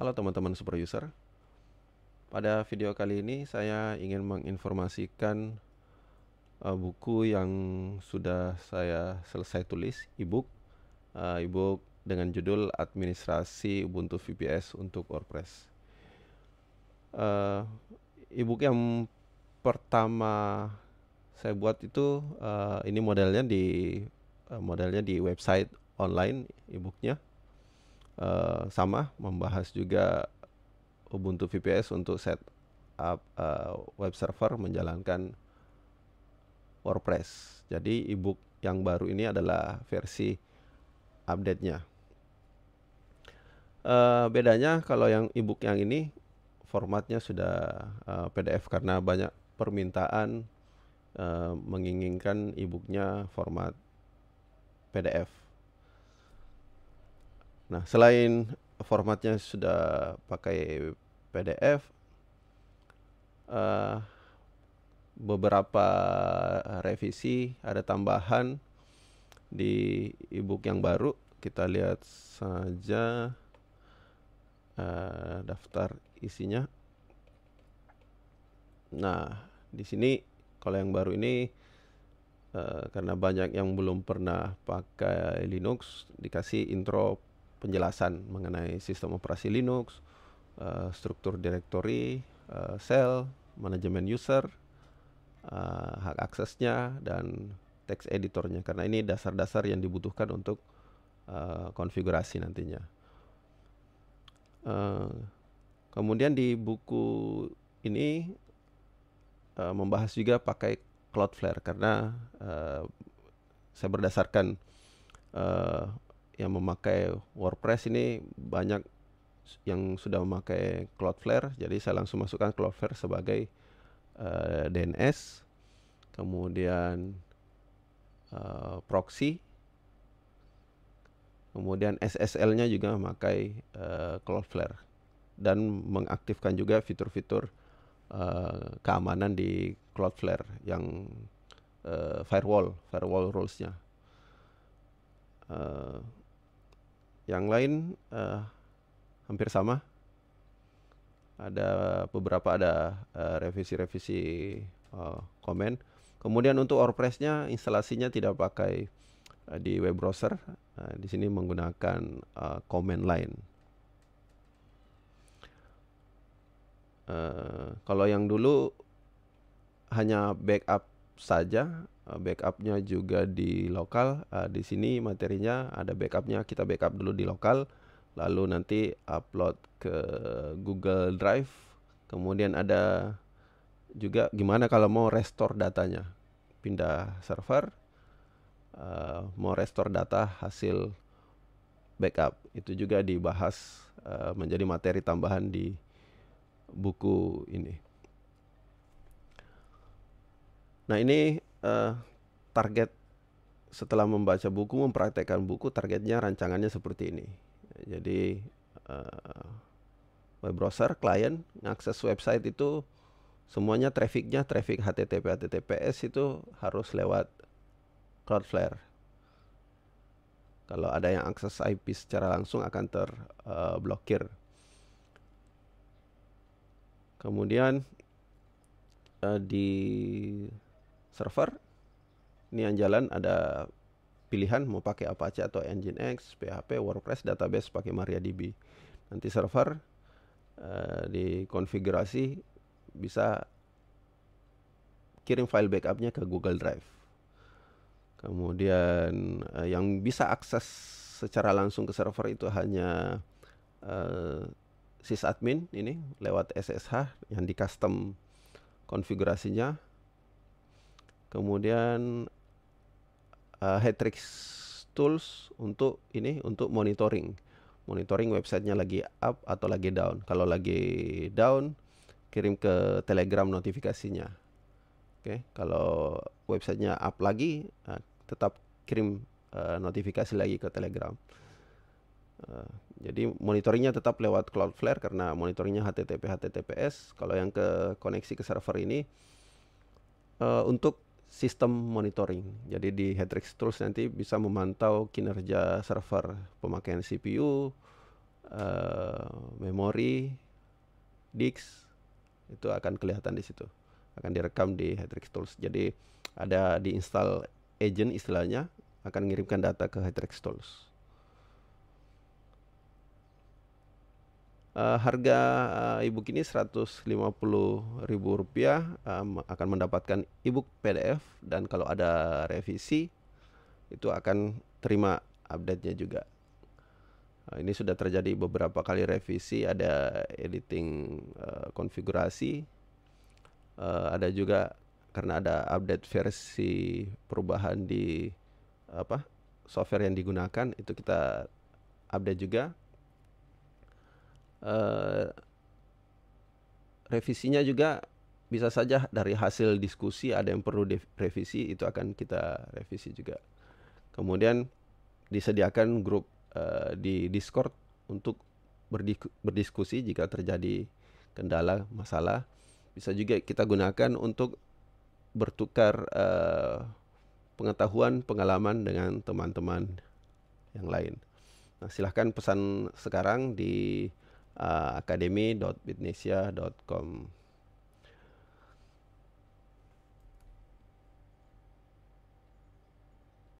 Halo teman-teman super user Pada video kali ini saya ingin menginformasikan uh, buku yang sudah saya selesai tulis e-book uh, eh, book dengan judul Administrasi Ubuntu VPS untuk WordPress uh, eh, book yang pertama saya buat itu uh, ini modelnya di uh, modelnya di website online e-booknya. Eh, sama membahas juga Ubuntu VPS untuk set up uh, web server menjalankan WordPress. Jadi ebook yang baru ini adalah versi update-nya. Uh, bedanya kalau yang ebook yang ini formatnya sudah uh, PDF karena banyak permintaan uh, menginginkan ebooknya format PDF. Nah, selain formatnya sudah pakai PDF, uh, eh, beberapa revisi ada tambahan di ebook yang baru. Kita lihat saja uh, daftar isinya. Nah, di sini kalau yang baru ini uh, karena banyak yang belum pernah pakai Linux dikasih intro penjelasan mengenai sistem operasi Linux, uh, struktur directory, uh, eh, cell, manajemen user, uh, hak aksesnya dan text editornya karena ini dasar-dasar yang dibutuhkan untuk uh, konfigurasi nantinya. Uh, kemudian di buku ini uh, membahas juga pakai Cloudflare karena uh, saya berdasarkan uh, yang memakai WordPress ini banyak yang sudah memakai Cloudflare. Jadi saya langsung masukkan Cloudflare sebagai uh, eh, DNS, kemudian uh, proxy, kemudian SSL-nya juga memakai uh, Cloudflare dan mengaktifkan juga fitur-fitur uh, keamanan di Cloudflare yang uh, firewall, firewall rules-nya. Yang lain uh, hampir sama. Ada beberapa ada eh, revisi-revisi uh, komen. Kemudian untuk wordpress instalasinya tidak pakai uh, di web browser. Uh, di sini menggunakan uh, command line. Uh, kalau yang dulu hanya backup saja eh, backupnya juga di lokal uh, di sini materinya ada backupnya kita backup dulu di lokal lalu nanti upload ke Google Drive kemudian ada juga gimana kalau mau restore datanya pindah server uh, mau restore data hasil backup itu juga dibahas uh, menjadi materi tambahan di buku ini Nah ini uh, target setelah membaca buku mempraktekkan buku targetnya rancangannya seperti ini. Jadi uh, web browser klien akses website itu semuanya trafficnya traffic HTTP HTTPS itu harus lewat Cloudflare. Kalau ada yang akses IP secara langsung akan terblokir. Eh, uh, Kemudian uh, di server ini yang jalan ada pilihan mau pakai Apache atau Nginx, PHP, WordPress, database pakai MariaDB. Nanti server uh, eh, konfigurasi bisa kirim file backupnya ke Google Drive. Kemudian uh, yang bisa akses secara langsung ke server itu hanya uh, eh, sysadmin ini lewat SSH yang di custom konfigurasinya kemudian uh, eh, Hatrix tools untuk ini untuk monitoring monitoring websitenya lagi up atau lagi down kalau lagi down kirim ke telegram notifikasinya oke okay. kalau websitenya up lagi uh, tetap kirim uh, notifikasi lagi ke telegram uh, jadi monitoringnya tetap lewat Cloudflare karena monitoringnya HTTP HTTPS kalau yang ke koneksi ke server ini uh, untuk sistem monitoring. Jadi di Hetrix Tools nanti bisa memantau kinerja server, pemakaian CPU, uh, eh, memori, disk itu akan kelihatan di situ. Akan direkam di Hetrix Tools. Jadi ada diinstal agent istilahnya akan mengirimkan data ke Hetrix Tools. uh, harga uh, ebook ini Rp150.000 uh, akan mendapatkan ebook PDF dan kalau ada revisi itu akan terima update-nya juga. Eh, ini sudah terjadi beberapa kali revisi, ada editing uh, konfigurasi, uh, ada juga karena ada update versi perubahan di apa software yang digunakan itu kita update juga Eh, revisinya juga bisa saja dari hasil diskusi ada yang perlu revisi itu akan kita revisi juga. Kemudian disediakan grup uh, di Discord untuk berdiskusi jika terjadi kendala masalah. Bisa juga kita gunakan untuk bertukar uh, pengetahuan pengalaman dengan teman-teman yang lain. Nah silahkan pesan sekarang di uh, akademi.bitnesia.com